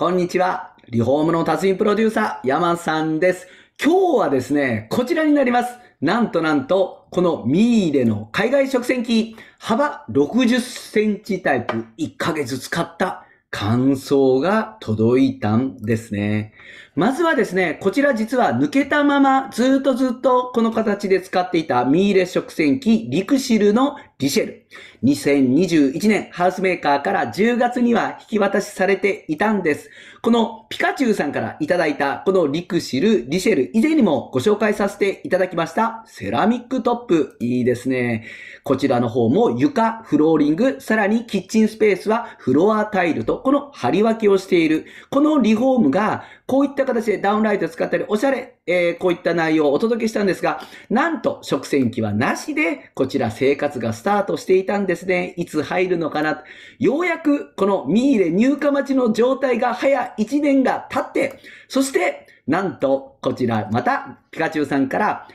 こんにちは。リフォームの達人プロデューサー、山さんです。今日はですね、こちらになります。なんとなんと、このミーレの海外食洗機、幅60センチタイプ、1ヶ月使った感想が届いたんですね。まずはですね、こちら実は抜けたままずっとずっとこの形で使っていたミーレ食洗機リクシルのィシェル。2021年ハウスメーカーから10月には引き渡しされていたんです。このピカチュウさんからいただいたこのリクシル、リシェル以前にもご紹介させていただきましたセラミックトップ。いいですね。こちらの方も床、フローリング、さらにキッチンスペースはフロアタイルとこの張り分けをしている。このリフォームがこういった形でダウンライトを使ったり、おしゃれ、えー、こういった内容をお届けしたんですが、なんと食洗機はなしで、こちら生活がスタートしていたんですね。いつ入るのかな。ようやく、このミーレ入荷待ちの状態が早1年が経って、そして、なんと、こちら、また、ピカチュウさんから、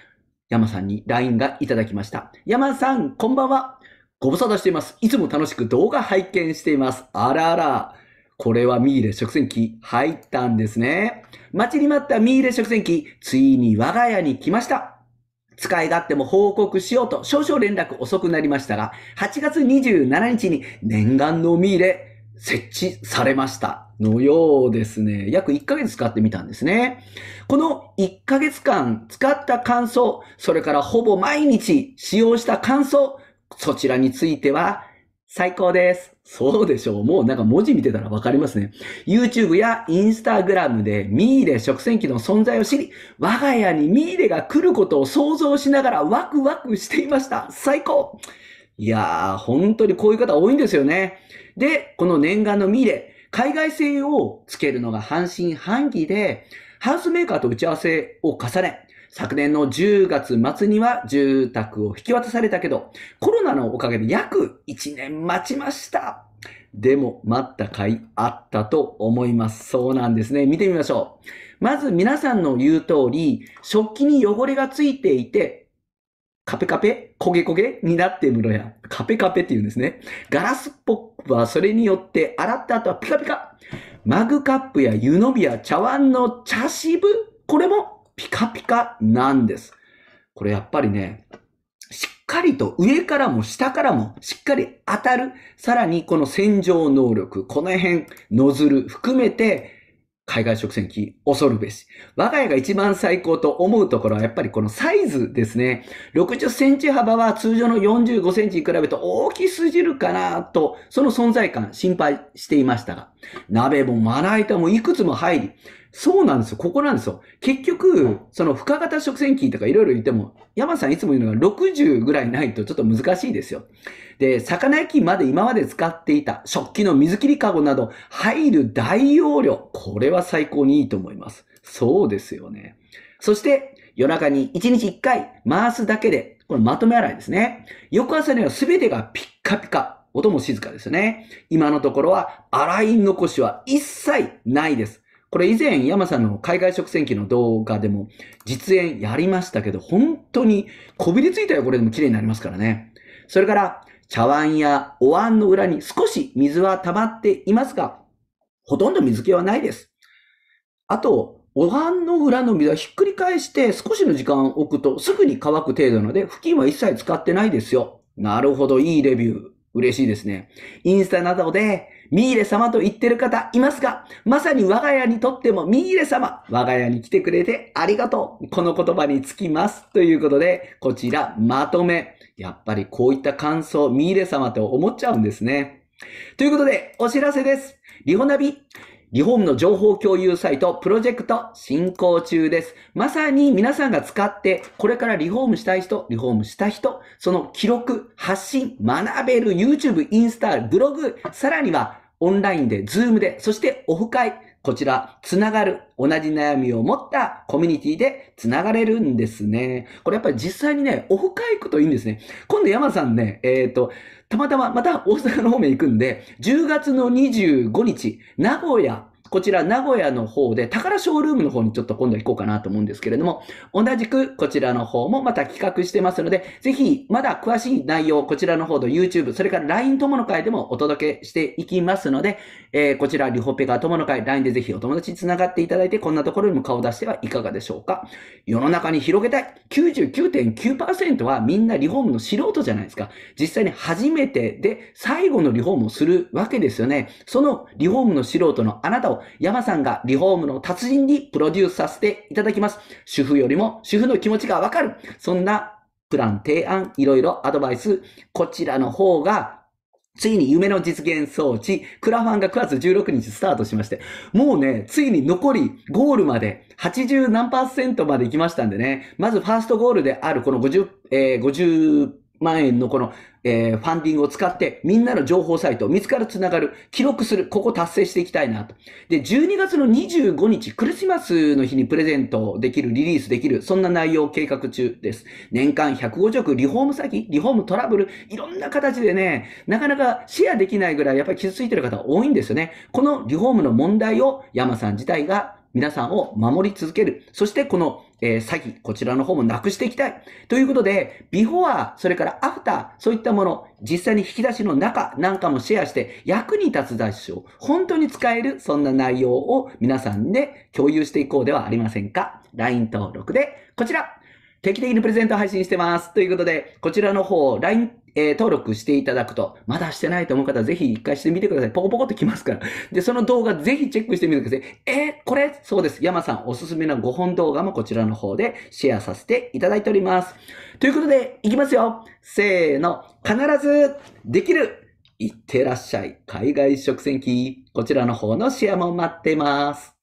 山さんに LINE がいただきました。山さん、こんばんは。ご無沙汰しています。いつも楽しく動画拝見しています。あらあら。これはミーレ食洗機入ったんですね。待ちに待ったミーレ食洗機、ついに我が家に来ました。使い勝手も報告しようと少々連絡遅くなりましたが、8月27日に念願のミーレ設置されました。のようですね。約1ヶ月使ってみたんですね。この1ヶ月間使った感想、それからほぼ毎日使用した感想、そちらについては最高です。そうでしょう。もうなんか文字見てたらわかりますね。YouTube や Instagram でミーレ食洗機の存在を知り、我が家にミーレが来ることを想像しながらワクワクしていました。最高いやー、本当にこういう方多いんですよね。で、この念願のミーレ、海外製をつけるのが半信半疑で、ハウスメーカーと打ち合わせを重ね、昨年の10月末には住宅を引き渡されたけど、コロナのおかげで約1年待ちました。でも待った甲斐あったと思います。そうなんですね。見てみましょう。まず皆さんの言う通り、食器に汚れがついていて、カペカペ、焦げ焦げになってむのや、カペカペって言うんですね。ガラスポップはそれによって洗った後はピカピカ。マグカップや湯飲みや茶碗の茶渋、これもピカピカなんです。これやっぱりね、しっかりと上からも下からもしっかり当たる。さらにこの洗浄能力、この辺、ノズル含めて、海外食洗機、恐るべし。我が家が一番最高と思うところは、やっぱりこのサイズですね。60センチ幅は通常の45センチに比べて大きすぎるかなと、その存在感心配していましたが、鍋もまな板もいくつも入り、そうなんですよ。ここなんですよ。結局、その、深型食洗機とかいろいろ言っても、山さんいつも言うのが60ぐらいないとちょっと難しいですよ。で、魚焼きまで今まで使っていた食器の水切りかごなど入る大容量。これは最高にいいと思います。そうですよね。そして、夜中に1日1回回すだけで、これまとめ洗いですね。翌朝には全てがピッカピカ。音も静かですよね。今のところは洗い残しは一切ないです。これ以前、山さんの海外食洗機の動画でも実演やりましたけど、本当にこびりついた汚れでも綺麗になりますからね。それから、茶碗やお椀の裏に少し水は溜まっていますが、ほとんど水気はないです。あと、お椀の裏の水はひっくり返して少しの時間を置くとすぐに乾く程度なので、布巾は一切使ってないですよ。なるほど、いいレビュー。嬉しいですね。インスタなどでミーレ様と言ってる方いますかまさに我が家にとってもミーレ様、我が家に来てくれてありがとう。この言葉につきます。ということで、こちら、まとめ。やっぱりこういった感想、ミーレ様と思っちゃうんですね。ということで、お知らせです。リホナビ、リフォームの情報共有サイト、プロジェクト進行中です。まさに皆さんが使って、これからリフォームしたい人、リフォームした人、その記録、発信、学べる YouTube、インスタ、ブログ、さらにはオンラインで、ズームで、そしてオフ会、こちら、つながる、同じ悩みを持ったコミュニティでつながれるんですね。これやっぱり実際にね、オフ会行くといいんですね。今度山さんね、えっ、ー、と、たまたままた大阪の方面行くんで、10月の25日、名古屋、こちら名古屋の方で、宝ショールームの方にちょっと今度行こうかなと思うんですけれども、同じくこちらの方もまた企画してますので、ぜひまだ詳しい内容、こちらの方の YouTube、それから LINE 友の会でもお届けしていきますので、えー、こちらリホペガ友の会、LINE でぜひお友達に繋がっていただいて、こんなところにも顔を出してはいかがでしょうか。世の中に広げたい。99.9%はみんなリフォームの素人じゃないですか。実際に初めてで最後のリフォームをするわけですよね。そのリフォームの素人のあなたを山さんがリフォームの達人にプロデュースさせていただきます。主婦よりも主婦の気持ちがわかる。そんなプラン、提案、いろいろアドバイス、こちらの方がついに夢の実現装置、クラファンが9月16日スタートしまして、もうね、ついに残りゴールまで80何パーセントまで行きましたんでね、まずファーストゴールであるこの50、えー、50万円のこのえー、ファンディングを使って、みんなの情報サイト、見つから繋がる、記録する、ここ達成していきたいなと。で、12月の25日、クリスマスの日にプレゼントできる、リリースできる、そんな内容を計画中です。年間150億、リフォーム先、リフォームトラブル、いろんな形でね、なかなかシェアできないぐらい、やっぱり傷ついてる方多いんですよね。このリフォームの問題を山さん自体が皆さんを守り続ける。そしてこの、えー、詐欺、こちらの方もなくしていきたい。ということで、ビフォア、それからアフター、そういったもの、実際に引き出しの中なんかもシェアして、役に立つ雑誌を本当に使える、そんな内容を皆さんで共有していこうではありませんか。LINE 登録で、こちら、定期的にプレゼント配信してます。ということで、こちらの方、LINE えー、登録していただくと、まだしてないと思う方はぜひ一回してみてください。ポコポコってきますから。で、その動画ぜひチェックしてみてください。えー、これそうです。山さんおすすめの5本動画もこちらの方でシェアさせていただいております。ということで、いきますよ。せーの。必ずできるいってらっしゃい。海外食洗機。こちらの方のシェアも待ってます。